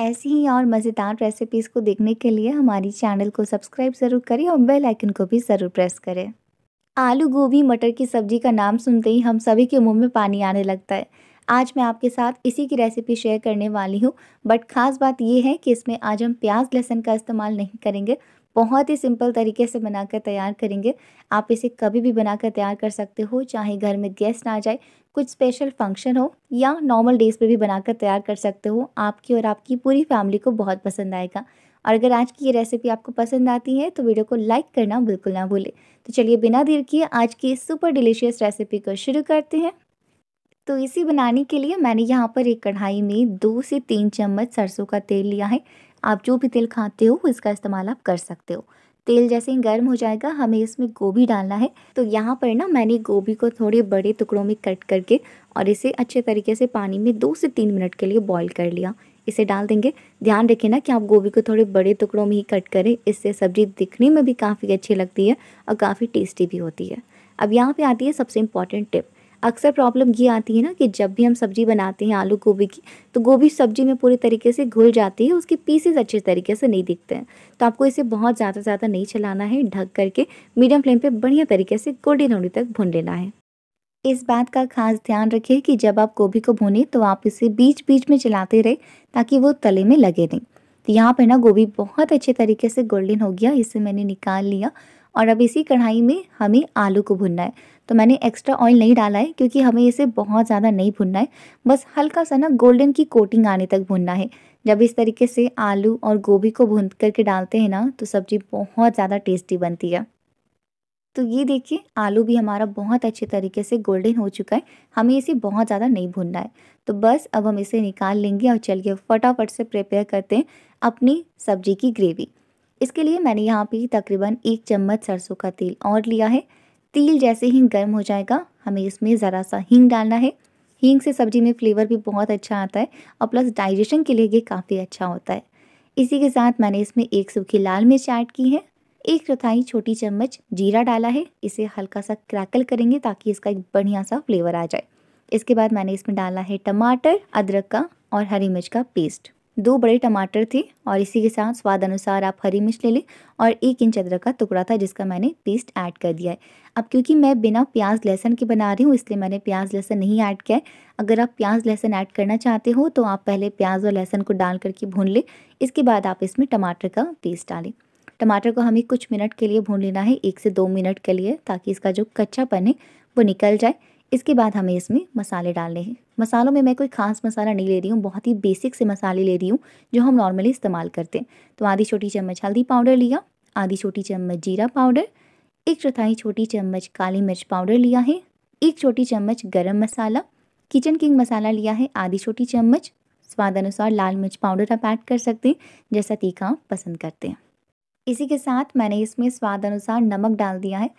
ऐसी ही और मज़ेदार रेसिपीज़ को देखने के लिए हमारी चैनल को सब्सक्राइब ज़रूर करें और बेल आइकन को भी ज़रूर प्रेस करें आलू गोभी मटर की सब्ज़ी का नाम सुनते ही हम सभी के मुंह में पानी आने लगता है आज मैं आपके साथ इसी की रेसिपी शेयर करने वाली हूँ बट ख़ास बात यह है कि इसमें आज हम प्याज लहसुन का इस्तेमाल नहीं करेंगे बहुत ही सिंपल तरीके से बनाकर तैयार करेंगे आप इसे कभी भी बनाकर तैयार कर सकते हो चाहे घर में गेस्ट आ जाए कुछ स्पेशल फंक्शन हो या नॉर्मल डेज पे भी बनाकर तैयार कर सकते हो आपकी और आपकी पूरी फैमिली को बहुत पसंद आएगा और अगर आज की ये रेसिपी आपको पसंद आती है तो वीडियो को लाइक करना बिल्कुल ना भूलें तो चलिए बिना देर किए आज की सुपर डिलीशियस रेसिपी को शुरू करते हैं तो इसी बनाने के लिए मैंने यहाँ पर एक कढ़ाई में दो से तीन चम्मच सरसों का तेल लिया है आप जो भी तेल खाते हो इसका इस्तेमाल आप कर सकते हो तेल जैसे ही गर्म हो जाएगा हमें इसमें गोभी डालना है तो यहाँ पर ना मैंने गोभी को थोड़े बड़े टुकड़ों में कट करके और इसे अच्छे तरीके से पानी में दो से तीन मिनट के लिए बॉईल कर लिया इसे डाल देंगे ध्यान रखें ना कि आप गोभी को थोड़े बड़े टुकड़ों में ही कट करें इससे सब्ज़ी दिखने में भी काफ़ी अच्छी लगती है और काफ़ी टेस्टी भी होती है अब यहाँ पर आती है सबसे इम्पॉर्टेंट टिप अक्सर प्रॉब्लम ये आती है ना कि जब भी हम सब्ज़ी बनाते हैं आलू गोभी की तो गोभी सब्ज़ी में पूरी तरीके से घुल जाती है उसके पीसेस अच्छे तरीके से नहीं दिखते हैं तो आपको इसे बहुत ज़्यादा ज़्यादा नहीं चलाना है ढक करके मीडियम फ्लेम पर बढ़िया तरीके से गोल्डन होने तक भून लेना है इस बात का खास ध्यान रखिए कि जब आप गोभी को भूनें तो आप इसे बीच बीच में चलाते रहें ताकि वो तले में लगे नहीं तो यहाँ पर ना गोभी बहुत अच्छे तरीके से गोल्डन हो गया इसे मैंने निकाल लिया और अब इसी कढ़ाई में हमें आलू को भुनना है तो मैंने एक्स्ट्रा ऑयल नहीं डाला है क्योंकि हमें इसे बहुत ज़्यादा नहीं भुनना है बस हल्का सा ना गोल्डन की कोटिंग आने तक भुनना है जब इस तरीके से आलू और गोभी को भून करके डालते हैं ना तो सब्ज़ी बहुत ज़्यादा टेस्टी बनती है तो ये देखिए आलू भी हमारा बहुत अच्छे तरीके से गोल्डन हो चुका है हमें इसे बहुत ज़्यादा नहीं भूनना है तो बस अब हम इसे निकाल लेंगे और चलिए फटाफट से प्रिपेयर करते हैं अपनी सब्जी की ग्रेवी इसके लिए मैंने यहाँ पे तकरीबन एक चम्मच सरसों का तेल और लिया है तिल जैसे ही गर्म हो जाएगा हमें इसमें ज़रा सा हींग डालना है हींग से सब्जी में फ्लेवर भी बहुत अच्छा आता है और प्लस डाइजेशन के लिए ये काफ़ी अच्छा होता है इसी के साथ मैंने इसमें एक सूखी लाल मिर्च ऐड की है एक चौथाई छोटी चम्मच जीरा डाला है इसे हल्का सा क्रैकल करेंगे ताकि इसका एक बढ़िया सा फ्लेवर आ जाए इसके बाद मैंने इसमें डाला है टमाटर अदरक का और हरी मिर्च का पेस्ट दो बड़े टमाटर थे और इसी के साथ स्वाद अनुसार आप हरी मिर्च ले लें और एक इंच अदरक का टुकड़ा था जिसका मैंने पेस्ट ऐड कर दिया है अब क्योंकि मैं बिना प्याज लहसन के बना रही हूँ इसलिए मैंने प्याज लहसन नहीं ऐड किया है अगर आप प्याज लहसन ऐड करना चाहते हो तो आप पहले प्याज और लहसन को डाल करके भून लें इसके बाद आप इसमें टमाटर का पेस्ट डालें टमाटर को हमें कुछ मिनट के लिए भून लेना है एक से दो मिनट के लिए ताकि इसका जो कच्चापन है वो निकल जाए इसके बाद हमें इसमें मसाले डालने हैं मसालों में मैं कोई खास मसाला नहीं ले रही हूँ बहुत ही बेसिक से मसाले ले रही हूँ जो हम नॉर्मली इस्तेमाल करते हैं तो आधी छोटी चम्मच हल्दी पाउडर लिया आधी छोटी चम्मच जीरा पाउडर एक चौथाई छोटी चम्मच काली मिर्च पाउडर लिया है एक छोटी चम्मच गर्म मसाला किचन किंग मसाला लिया है आधी छोटी चम्मच स्वाद अनुसार लाल मिर्च पाउडर आप ऐड कर सकते हैं जैसा तीखा पसंद करते हैं इसी के साथ मैंने इसमें स्वाद अनुसार नमक डाल दिया है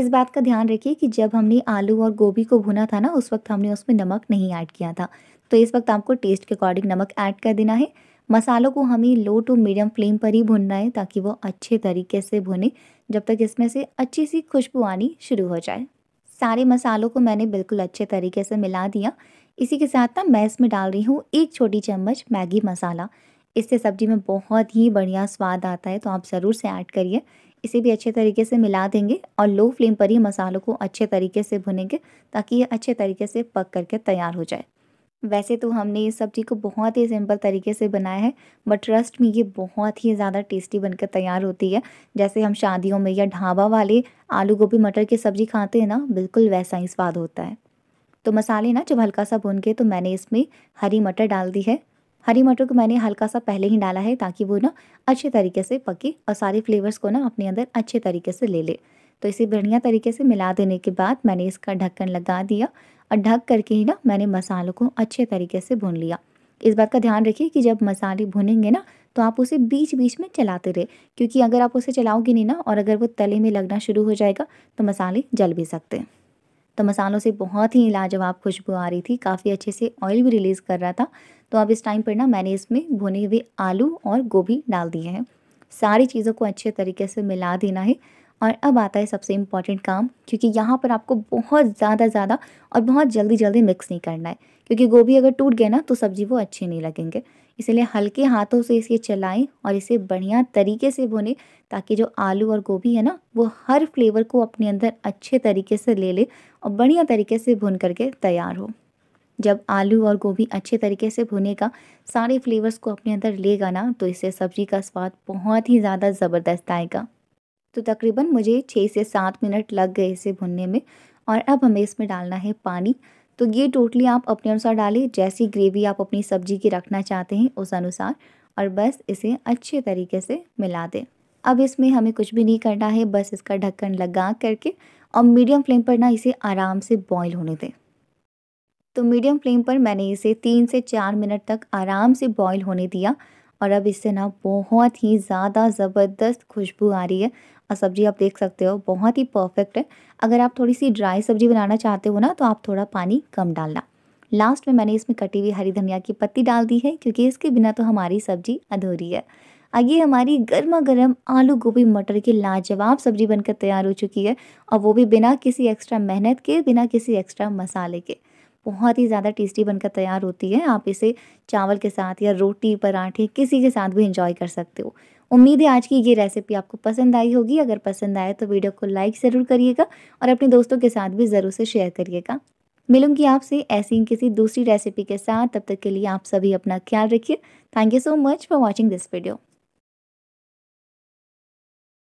इस बात का ध्यान रखिए कि जब हमने आलू और गोभी को भुना था ना उस वक्त हमने उसमें नमक नहीं ऐड किया था तो इस वक्त आपको टेस्ट के अकॉर्डिंग नमक ऐड कर देना है मसालों को हमें लो टू मीडियम फ्लेम पर ही भुनना है ताकि वो अच्छे तरीके से भुने जब तक इसमें से अच्छी सी खुशबू आनी शुरू हो जाए सारे मसालों को मैंने बिल्कुल अच्छे तरीके से मिला दिया इसी के साथ ना मैं इसमें डाल रही हूँ एक छोटी चम्मच मैगी मसाला इससे सब्जी में बहुत ही बढ़िया स्वाद आता है तो आप ज़रूर से ऐड करिए इसे भी अच्छे तरीके से मिला देंगे और लो फ्लेम पर ही मसालों को अच्छे तरीके से भुनेंगे ताकि ये अच्छे तरीके से पक करके तैयार हो जाए वैसे तो हमने इस सब्ज़ी को बहुत ही सिंपल तरीके से बनाया है बट ट्रस्ट में ये बहुत ही ज़्यादा टेस्टी बनकर तैयार होती है जैसे हम शादियों में या ढाबा वाले आलू गोभी मटर की सब्ज़ी खाते हैं ना बिल्कुल वैसा ही स्वाद होता है तो मसाले ना जब हल्का सा भून के तो मैंने इसमें हरी मटर डाल दी है हरी मटर को मैंने हल्का सा पहले ही डाला है ताकि वो ना अच्छे तरीके से पके और सारे फ्लेवर्स को ना अपने अंदर अच्छे तरीके से ले ले तो इसे बढ़िया तरीके से मिला देने के बाद मैंने इसका ढक्कन लगा दिया और ढक करके ही ना मैंने मसालों को अच्छे तरीके से भून लिया इस बात का ध्यान रखिए कि जब मसाले भुनेंगे ना तो आप उसे बीच बीच में चलाते रहे क्योंकि अगर आप उसे चलाओगे नहीं ना और अगर वो तले में लगना शुरू हो जाएगा तो मसाले जल भी सकते हैं तो मसालों से बहुत ही लाजवाब खुशबू आ रही थी काफ़ी अच्छे से ऑयल भी रिलीज़ कर रहा था तो अब इस टाइम पर ना मैंने इसमें भुने हुए आलू और गोभी डाल दिए हैं सारी चीज़ों को अच्छे तरीके से मिला देना है और अब आता है सबसे इम्पॉर्टेंट काम क्योंकि यहाँ पर आपको बहुत ज़्यादा ज़्यादा और बहुत जल्दी जल्दी मिक्स नहीं करना है क्योंकि गोभी अगर टूट गए ना तो सब्ज़ी वो अच्छे नहीं लगेंगे इसलिए हल्के हाथों से इसे चलाएं और इसे बढ़िया तरीके से भुने ताकि जो आलू और गोभी है ना वो हर फ्लेवर को अपने अंदर अच्छे तरीके से ले ले और बढ़िया तरीके से भुन करके तैयार हो जब आलू और गोभी अच्छे तरीके से भुनेगा सारे फ्लेवर्स को अपने अंदर लेगा ना तो इससे सब्ज़ी का स्वाद बहुत ही ज़्यादा ज़बरदस्त आएगा तो तकरीबन मुझे छः से सात मिनट लग गए इसे भुनने में और अब हमें इसमें डालना है पानी तो ये टोटली आप अपने अनुसार डालें जैसी ग्रेवी आप अपनी सब्जी की रखना चाहते हैं उस अनुसार और बस इसे अच्छे तरीके से मिला दें अब इसमें हमें कुछ भी नहीं करना है बस इसका ढक्कन लगा करके और मीडियम फ्लेम पर ना इसे आराम से बॉईल होने दें तो मीडियम फ्लेम पर मैंने इसे तीन से चार मिनट तक आराम से बॉईल होने दिया और अब इससे ना बहुत ही ज़्यादा ज़बरदस्त खुशबू आ रही है और सब्ज़ी आप देख सकते हो बहुत ही परफेक्ट है अगर आप थोड़ी सी ड्राई सब्ज़ी बनाना चाहते हो ना तो आप थोड़ा पानी कम डालना लास्ट में मैंने इसमें कटी हुई हरी धनिया की पत्ती डाल दी है क्योंकि इसके बिना तो हमारी सब्ज़ी अधूरी है आइए हमारी गर्मा गर्म आलू गोभी मटर की लाजवाब सब्जी बनकर तैयार हो चुकी है और वो भी बिना किसी एक्स्ट्रा मेहनत के बिना किसी एक्स्ट्रा मसाले के बहुत ही ज़्यादा टेस्टी बनकर तैयार होती है आप इसे चावल के साथ या रोटी पराठे किसी के साथ भी इंजॉय कर सकते हो उम्मीद है आज की ये रेसिपी आपको पसंद आई होगी अगर पसंद आए तो वीडियो को लाइक ज़रूर करिएगा और अपने दोस्तों के साथ भी ज़रूर से शेयर करिएगा मिलूंगी आपसे ऐसी किसी दूसरी रेसिपी के साथ तब तक के लिए आप सभी अपना ख्याल रखिए thank you so much for watching this video